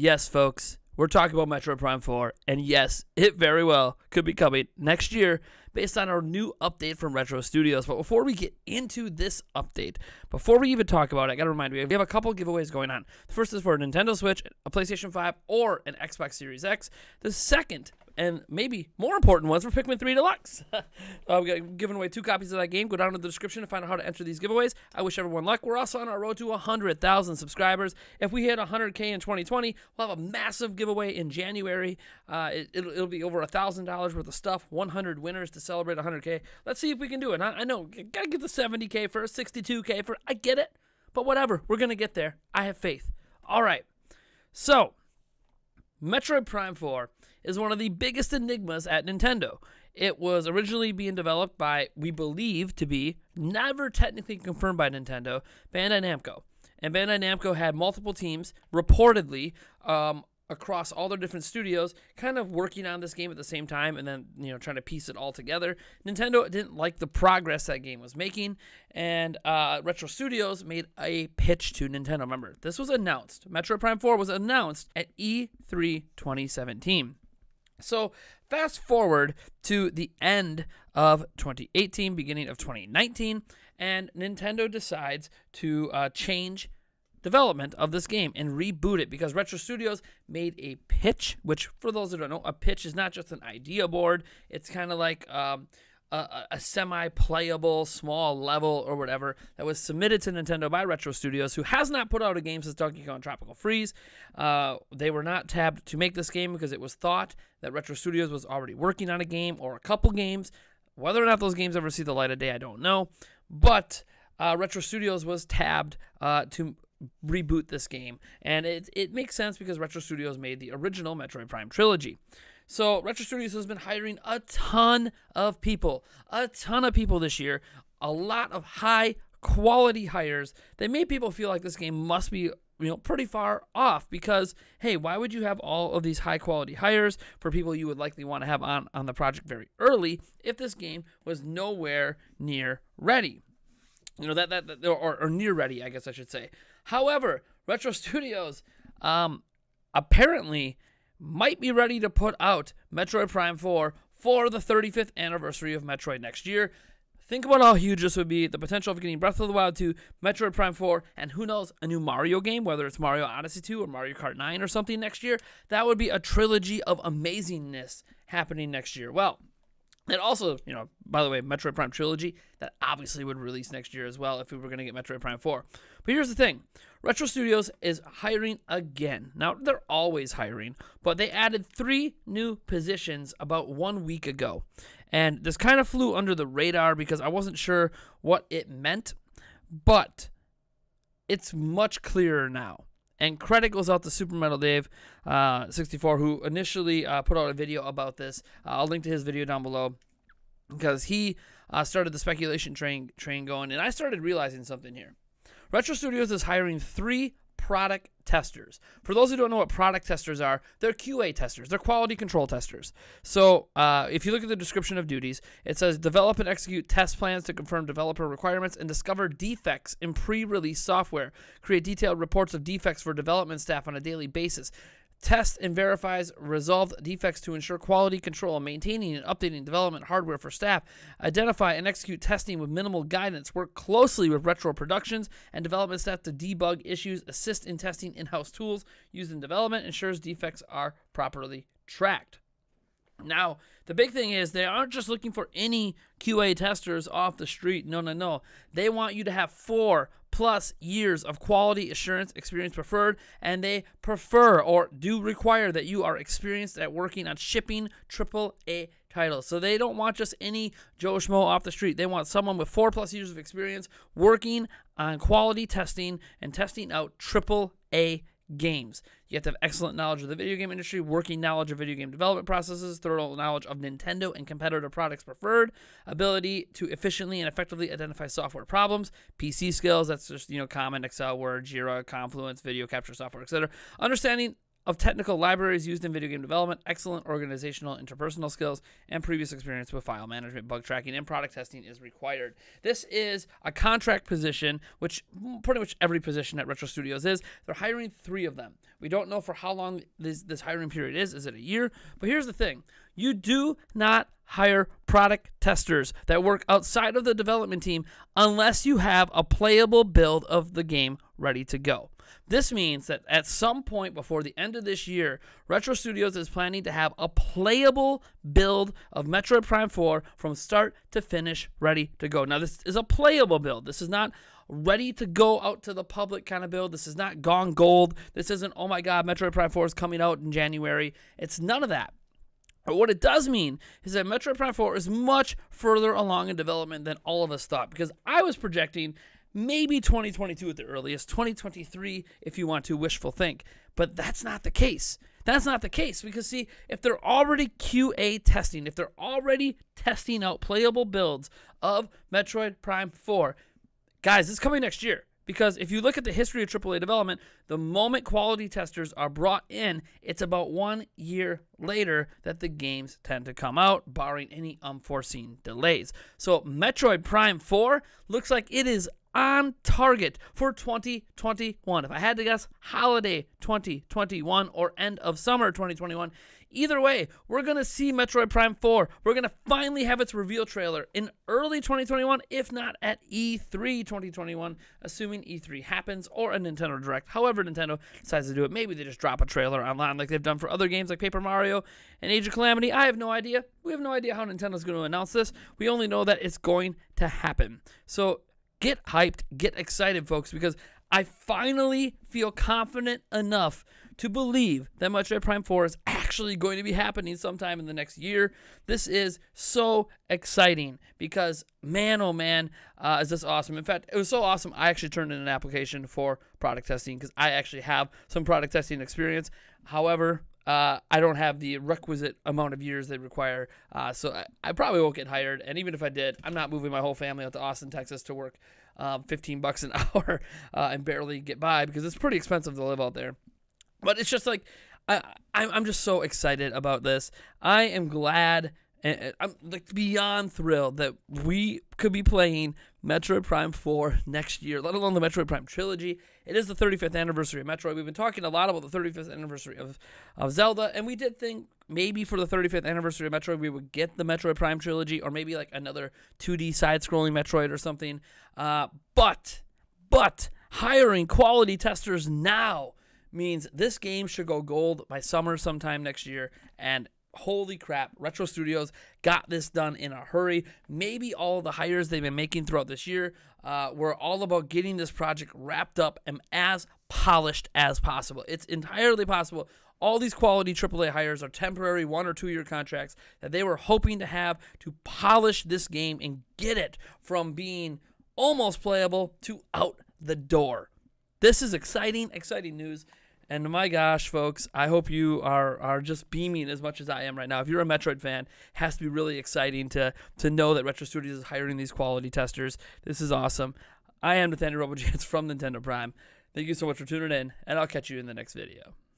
Yes, folks, we're talking about Metro Prime 4, and yes, it very well could be coming next year based on our new update from Retro Studios. But before we get into this update, before we even talk about it, I gotta remind you, we have a couple giveaways going on. The first is for a Nintendo Switch, a PlayStation 5, or an Xbox Series X. The second and maybe more important ones for Pikmin 3 Deluxe. uh, we got giving away two copies of that game. Go down to the description to find out how to enter these giveaways. I wish everyone luck. We're also on our road to 100,000 subscribers. If we hit 100K in 2020, we'll have a massive giveaway in January. Uh, it, will be over $1,000 worth of stuff, 100 winners to celebrate 100K. Let's see if we can do it. I, I know, gotta get the 70K first, 62K first. I get it, but whatever. We're gonna get there. I have faith. All right. So, Metroid Prime 4 is one of the biggest enigmas at Nintendo. It was originally being developed by, we believe to be, never technically confirmed by Nintendo, Bandai Namco. And Bandai Namco had multiple teams, reportedly, um, across all their different studios, kind of working on this game at the same time and then, you know, trying to piece it all together. Nintendo didn't like the progress that game was making, and uh, Retro Studios made a pitch to Nintendo. Remember, this was announced. Metro Prime 4 was announced at E3 2017. So, fast forward to the end of 2018, beginning of 2019, and Nintendo decides to uh, change development of this game and reboot it because Retro Studios made a pitch, which, for those that don't know, a pitch is not just an idea board, it's kind of like. Um, a, a semi playable small level or whatever that was submitted to Nintendo by Retro Studios, who has not put out a game since Donkey Kong Tropical Freeze. Uh, they were not tabbed to make this game because it was thought that Retro Studios was already working on a game or a couple games. Whether or not those games ever see the light of day, I don't know. But uh, Retro Studios was tabbed uh, to reboot this game, and it, it makes sense because Retro Studios made the original Metroid Prime trilogy. So Retro Studios has been hiring a ton of people, a ton of people this year, a lot of high quality hires that made people feel like this game must be you know pretty far off because hey why would you have all of these high quality hires for people you would likely want to have on on the project very early if this game was nowhere near ready you know that that, that or, or near ready i guess i should say however retro studios um apparently might be ready to put out Metroid Prime 4 for the 35th anniversary of Metroid next year. Think about how huge this would be, the potential of getting Breath of the Wild 2, Metroid Prime 4, and who knows, a new Mario game, whether it's Mario Odyssey 2 or Mario Kart 9 or something next year. That would be a trilogy of amazingness happening next year. Well, and also, you know, by the way, Metroid Prime Trilogy, that obviously would release next year as well if we were going to get Metroid Prime 4. But here's the thing Retro Studios is hiring again. Now, they're always hiring, but they added three new positions about one week ago. And this kind of flew under the radar because I wasn't sure what it meant, but it's much clearer now. And credit goes out to Super Metal Dave, uh, 64, who initially uh, put out a video about this. Uh, I'll link to his video down below because he uh, started the speculation train train going, and I started realizing something here. Retro Studios is hiring three product testers. For those who don't know what product testers are, they're QA testers, they're quality control testers. So uh, if you look at the description of duties, it says develop and execute test plans to confirm developer requirements and discover defects in pre release software, create detailed reports of defects for development staff on a daily basis tests and verifies resolved defects to ensure quality control and maintaining and updating development hardware for staff, identify and execute testing with minimal guidance, work closely with retro productions and development staff to debug issues, assist in testing in-house tools used in development, ensures defects are properly tracked. Now, the big thing is they aren't just looking for any QA testers off the street. No, no, no. They want you to have four plus years of quality assurance experience preferred, and they prefer or do require that you are experienced at working on shipping AAA titles. So they don't want just any Joe Schmo off the street. They want someone with four plus years of experience working on quality testing and testing out AAA games. You have to have excellent knowledge of the video game industry, working knowledge of video game development processes, thorough knowledge of Nintendo and competitor products preferred, ability to efficiently and effectively identify software problems, PC skills, that's just, you know, common Excel, Word, Jira, Confluence, video capture software, etc. Understanding of technical libraries used in video game development, excellent organizational interpersonal skills, and previous experience with file management, bug tracking, and product testing is required. This is a contract position, which pretty much every position at Retro Studios is. They're hiring three of them. We don't know for how long this, this hiring period is. Is it a year? But here's the thing you do not hire product testers that work outside of the development team unless you have a playable build of the game ready to go. This means that at some point before the end of this year, Retro Studios is planning to have a playable build of Metroid Prime 4 from start to finish, ready to go. Now, this is a playable build. This is not ready to go out to the public kind of build. This is not gone gold. This isn't, oh my God, Metroid Prime 4 is coming out in January. It's none of that. But what it does mean is that Metroid Prime 4 is much further along in development than all of us thought because I was projecting maybe 2022 at the earliest, 2023 if you want to wishful think. But that's not the case. That's not the case because, see, if they're already QA testing, if they're already testing out playable builds of Metroid Prime 4, guys, it's coming next year. Because if you look at the history of AAA development, the moment quality testers are brought in, it's about one year later that the games tend to come out, barring any unforeseen delays. So Metroid Prime 4 looks like it is on target for 2021. If I had to guess, holiday 2021 or end of summer 2021. Either way, we're going to see Metroid Prime 4. We're going to finally have its reveal trailer in early 2021, if not at E3 2021, assuming E3 happens or a Nintendo Direct. However, Nintendo decides to do it. Maybe they just drop a trailer online like they've done for other games like Paper Mario and Age of Calamity. I have no idea. We have no idea how Nintendo's going to announce this. We only know that it's going to happen. So get hyped, get excited, folks, because I finally feel confident enough to believe that Metroid right Prime 4 is actually going to be happening sometime in the next year. This is so exciting because, man, oh man, uh, is this awesome. In fact, it was so awesome, I actually turned in an application for product testing because I actually have some product testing experience. However, uh, I don't have the requisite amount of years they require. Uh, so I, I, probably won't get hired. And even if I did, I'm not moving my whole family out to Austin, Texas to work um, 15 bucks an hour uh, and barely get by because it's pretty expensive to live out there. But it's just like, I, I'm just so excited about this. I am glad and I'm like beyond thrilled that we could be playing Metroid Prime 4 next year, let alone the Metroid Prime trilogy. It is the 35th anniversary of Metroid. We've been talking a lot about the 35th anniversary of, of Zelda, and we did think maybe for the 35th anniversary of Metroid, we would get the Metroid Prime trilogy or maybe like another 2D side scrolling Metroid or something. Uh, but, but hiring quality testers now means this game should go gold by summer sometime next year, and holy crap, Retro Studios got this done in a hurry. Maybe all the hires they've been making throughout this year uh, were all about getting this project wrapped up and as polished as possible. It's entirely possible. All these quality AAA hires are temporary one or two year contracts that they were hoping to have to polish this game and get it from being almost playable to out the door. This is exciting, exciting news. And my gosh, folks, I hope you are are just beaming as much as I am right now. If you're a Metroid fan, has to be really exciting to to know that Retro Studios is hiring these quality testers. This is awesome. I am Nathaniel Robojans from Nintendo Prime. Thank you so much for tuning in, and I'll catch you in the next video.